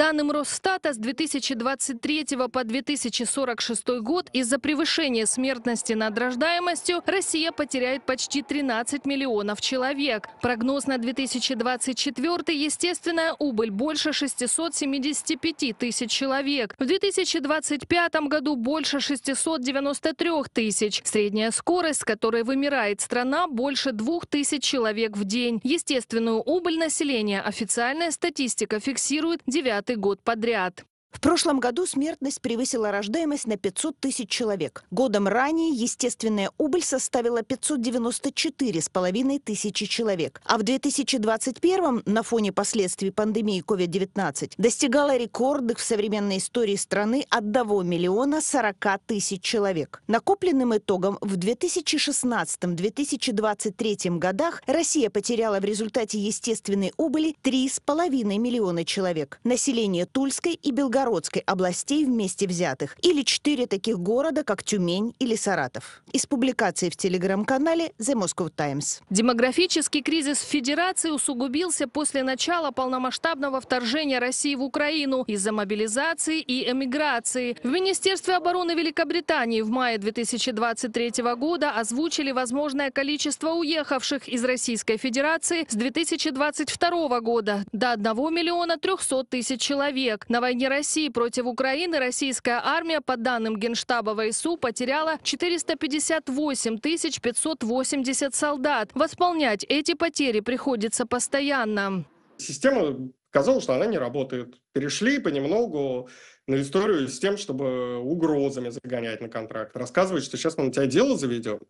данным Росстата, с 2023 по 2046 год из-за превышения смертности над рождаемостью Россия потеряет почти 13 миллионов человек. Прогноз на 2024 – естественная убыль больше 675 тысяч человек. В 2025 году больше 693 тысяч. Средняя скорость, с которой вымирает страна, больше 2000 человек в день. Естественную убыль населения официальная статистика фиксирует 9 пятый год подряд. В прошлом году смертность превысила рождаемость на 500 тысяч человек. Годом ранее естественная убыль составила 594 с половиной тысячи человек. А в 2021 на фоне последствий пандемии COVID-19 достигала рекордных в современной истории страны 1 миллиона 40 тысяч человек. Накопленным итогом в 2016-2023 годах Россия потеряла в результате естественной убыли 3,5 миллиона человек. Население Тульской и Белгородской Нижегородской областей вместе взятых или четыре таких города, как Тюмень или Саратов. Из публикации в телеграм-канале The Moscow Times. Демографический кризис в Федерации усугубился после начала полномасштабного вторжения России в Украину из-за мобилизации и эмиграции. В Министерстве обороны Великобритании в мае 2023 года озвучили возможное количество уехавших из Российской Федерации с 2022 года до 1 миллиона 300 тысяч человек. На войне России России против Украины российская армия, по данным Генштаба ВСУ, потеряла 458 580 солдат. Восполнять эти потери приходится постоянно. Система казалось, что она не работает. Перешли понемногу на историю с тем, чтобы угрозами загонять на контракт. Рассказывают, что сейчас мы на тебя дело заведем.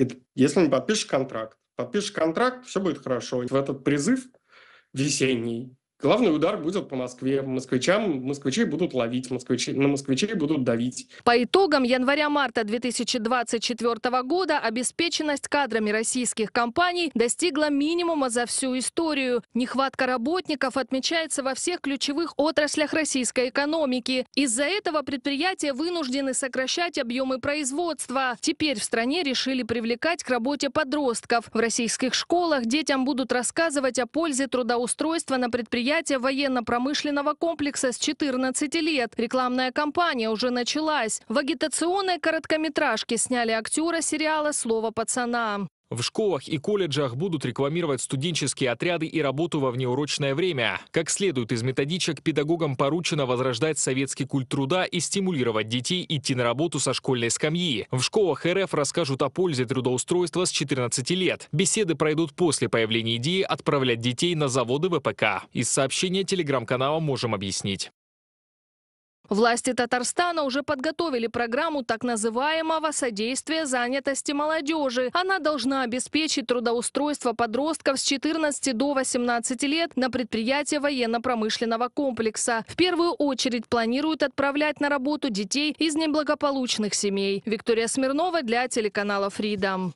И если не подпишешь контракт, подпишешь контракт, все будет хорошо. В этот призыв весенний Главный удар будет по Москве. Москвичам, москвичи будут ловить, москвичи, на москвичей будут давить. По итогам января-марта 2024 года обеспеченность кадрами российских компаний достигла минимума за всю историю. Нехватка работников отмечается во всех ключевых отраслях российской экономики. Из-за этого предприятия вынуждены сокращать объемы производства. Теперь в стране решили привлекать к работе подростков. В российских школах детям будут рассказывать о пользе трудоустройства на предприятиях предприятия военно-промышленного комплекса с 14 лет. Рекламная кампания уже началась. В агитационной короткометражке сняли актера сериала «Слово пацана». В школах и колледжах будут рекламировать студенческие отряды и работу во внеурочное время. Как следует из методичек, педагогам поручено возрождать советский культ труда и стимулировать детей идти на работу со школьной скамьи. В школах РФ расскажут о пользе трудоустройства с 14 лет. Беседы пройдут после появления идеи отправлять детей на заводы ВПК. Из сообщения телеграм-канала «Можем объяснить». Власти Татарстана уже подготовили программу так называемого содействия занятости молодежи. Она должна обеспечить трудоустройство подростков с 14 до 18 лет на предприятия военно-промышленного комплекса. В первую очередь планируют отправлять на работу детей из неблагополучных семей. Виктория Смирнова для телеканала «Фридом».